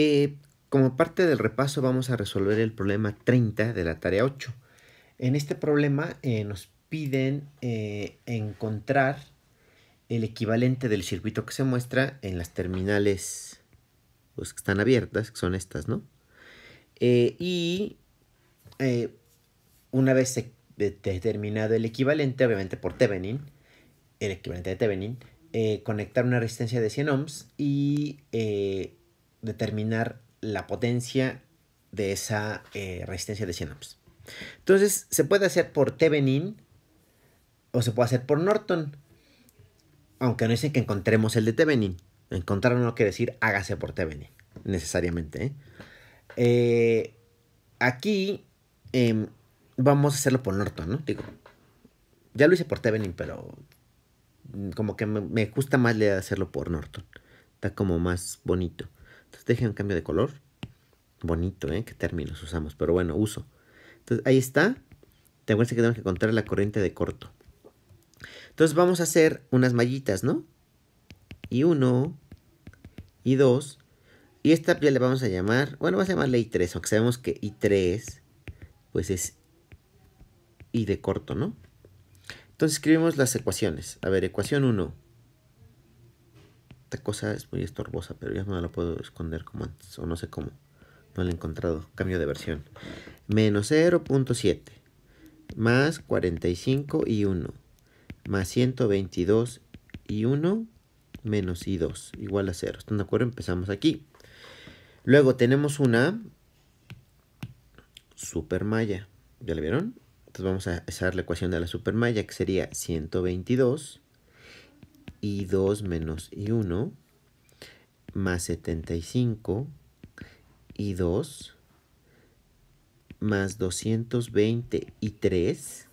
Eh, como parte del repaso vamos a resolver el problema 30 de la tarea 8. En este problema eh, nos piden eh, encontrar el equivalente del circuito que se muestra en las terminales pues, que están abiertas, que son estas, ¿no? y una vez determinado el equivalente, obviamente por Thevenin, el equivalente de Thevenin, conectar una resistencia de 100 ohms y determinar la potencia de esa eh, resistencia de 100 Entonces, se puede hacer por Thevenin o se puede hacer por Norton. Aunque no dicen que encontremos el de Thevenin. Encontrar no quiere decir hágase por Thevenin, necesariamente. ¿eh? Eh, aquí em, vamos a hacerlo por Norton, ¿no? Digo, ya lo hice por Thevenin, pero como que me, gusta más hacerlo por Norton. Está como más bonito. Entonces dejen un cambio de color. Bonito, ¿eh? Qué términos usamos, pero bueno, uso. Entonces ahí está. Te que tenemos que encontrar la corriente de corto. Entonces vamos a hacer unas mallitas, ¿no? Y 1 y 2 Y esta ya le vamos a llamar, bueno, vamos a llamarle I3, aunque sabemos que I3, pues es I de corto, ¿no? Entonces escribimos las ecuaciones. A ver, ecuación 1 esta cosa es muy estorbosa, pero ya no la puedo esconder como antes, o no sé cómo. No la he encontrado. Cambio de versión. Menos 0.7. Más 45 y 1. Más 122 y 1. Menos y 2. Igual a 0. ¿Están de acuerdo? Empezamos aquí. Luego tenemos una supermalla. ¿Ya la vieron? Entonces vamos a hacer la ecuación de la supermalla, que sería 122 i 2 menos y 1 más 75 y 2 más 220 y 3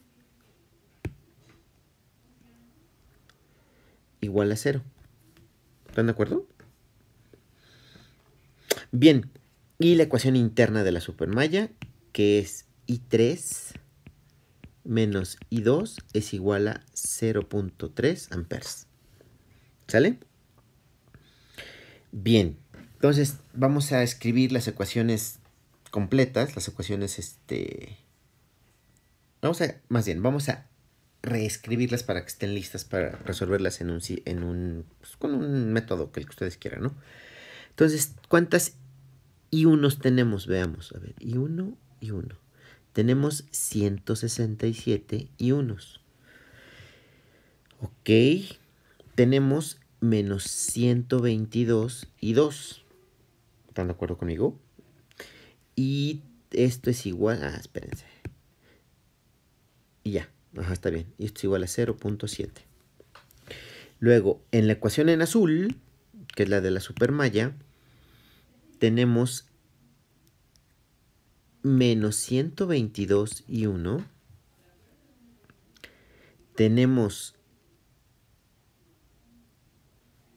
igual a 0. ¿Están de acuerdo? Bien, y la ecuación interna de la supermalla, que es I3 menos I2 es igual a 0.3 amperes. ¿Sale? Bien, entonces vamos a escribir las ecuaciones completas, las ecuaciones, este... Vamos a, más bien, vamos a reescribirlas para que estén listas para resolverlas en un, en un, pues, con un método que, el que ustedes quieran, ¿no? Entonces, ¿cuántas y unos tenemos? Veamos, a ver, y uno y uno. Tenemos 167 y unos. Ok, tenemos menos 122 y 2. ¿Están de acuerdo conmigo? Y esto es igual... a, ah, espérense. Y ya. Ajá, está bien. Y esto es igual a 0.7. Luego, en la ecuación en azul, que es la de la supermalla, tenemos menos 122 y 1. Tenemos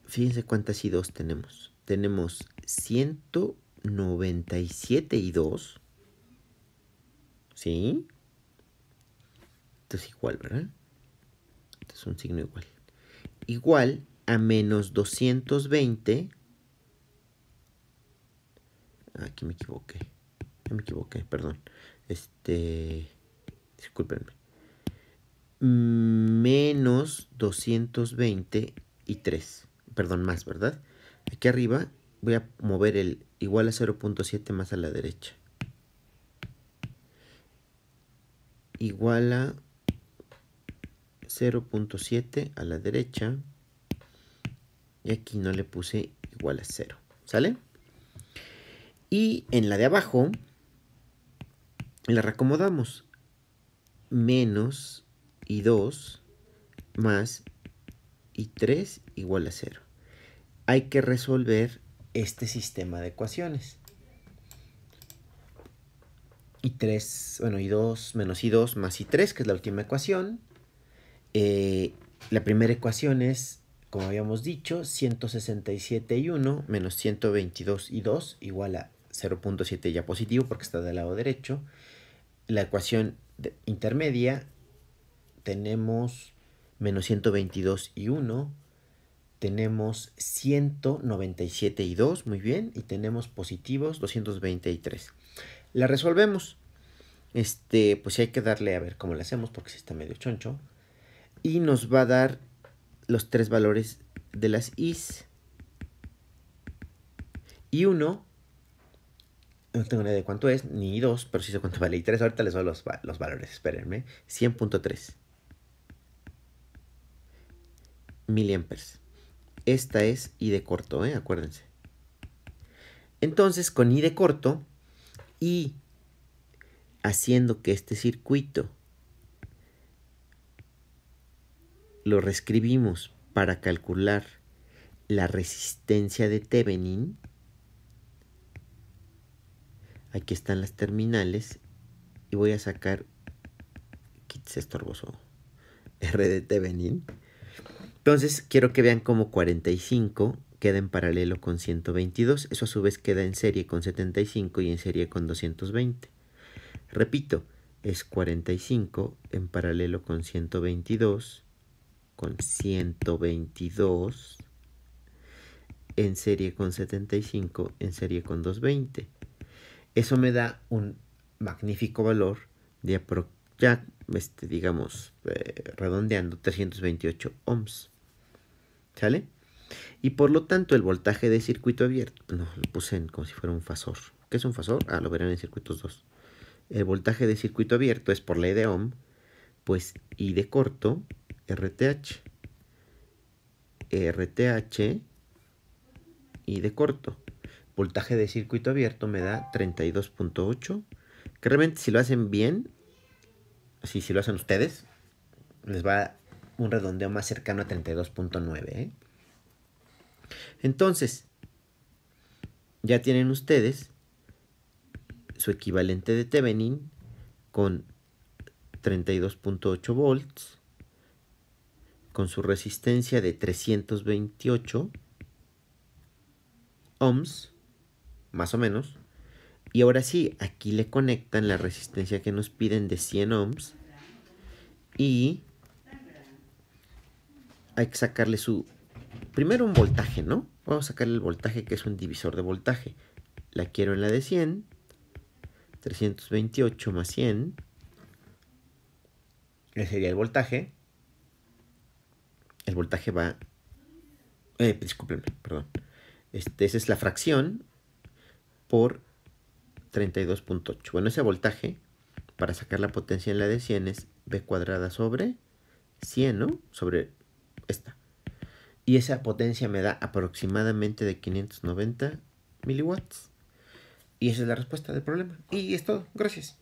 fíjense cuántas y 2 tenemos. Tenemos 197 y 2. ¿Sí? Esto es igual, ¿verdad? Esto es un signo igual. Igual a menos 220. Ah, aquí me equivoqué. me equivoqué, perdón. Este. Discúlpenme. Mm, menos 220 y 3 perdón, más, ¿verdad? Aquí arriba voy a mover el igual a 0.7 más a la derecha. Igual a 0.7 a la derecha. Y aquí no le puse igual a 0. ¿Sale? Y en la de abajo la reacomodamos. Menos y 2 más y 3 igual a 0 hay que resolver este sistema de ecuaciones. Y 3, bueno, y 2 menos y 2 más y 3, que es la última ecuación. Eh, la primera ecuación es, como habíamos dicho, 167 y 1 menos 122 y 2 igual a 0.7 ya positivo porque está del lado derecho. La ecuación intermedia tenemos menos 122 y 1 tenemos 197 y 2, muy bien, y tenemos positivos 223. La resolvemos. Este, pues hay que darle a ver cómo la hacemos porque si está medio choncho. Y nos va a dar los tres valores de las is. Y 1, no tengo ni idea de cuánto es, ni 2, pero sí sé cuánto vale. Y 3, ahorita les doy los, los valores, espérenme. 100.3 miliamperes. Esta es i de corto, ¿eh? acuérdense. Entonces, con i de corto y haciendo que este circuito lo reescribimos para calcular la resistencia de Thevenin. Aquí están las terminales y voy a sacar, quítese estorboso, R de Thevenin. Entonces quiero que vean cómo 45 queda en paralelo con 122. Eso a su vez queda en serie con 75 y en serie con 220. Repito, es 45 en paralelo con 122, con 122, en serie con 75, en serie con 220. Eso me da un magnífico valor de ya este, digamos, eh, redondeando 328 ohms. ¿Sale? Y por lo tanto el voltaje de circuito abierto, no, lo puse como si fuera un fasor. ¿Qué es un fasor? Ah, lo verán en circuitos 2. El voltaje de circuito abierto es por ley de ohm, pues y de corto, RTH. RTH y de corto. Voltaje de circuito abierto me da 32.8. Que realmente si lo hacen bien, si, si lo hacen ustedes, les va un redondeo más cercano a 32.9. ¿eh? Entonces, ya tienen ustedes su equivalente de Thevenin con 32.8 volts, con su resistencia de 328 ohms, más o menos, y ahora sí, aquí le conectan la resistencia que nos piden de 100 ohms y hay que sacarle su... Primero un voltaje, ¿no? Vamos a sacarle el voltaje que es un divisor de voltaje. La quiero en la de 100. 328 más 100. Ese sería el voltaje. El voltaje va... Eh, discúlpenme, perdón. Este, esa es la fracción por 32.8. Bueno, ese voltaje, para sacar la potencia en la de 100 es B cuadrada sobre 100, ¿no? Sobre esta. Y esa potencia me da aproximadamente de 590 miliwatts. Y esa es la respuesta del problema. Y es todo. Gracias.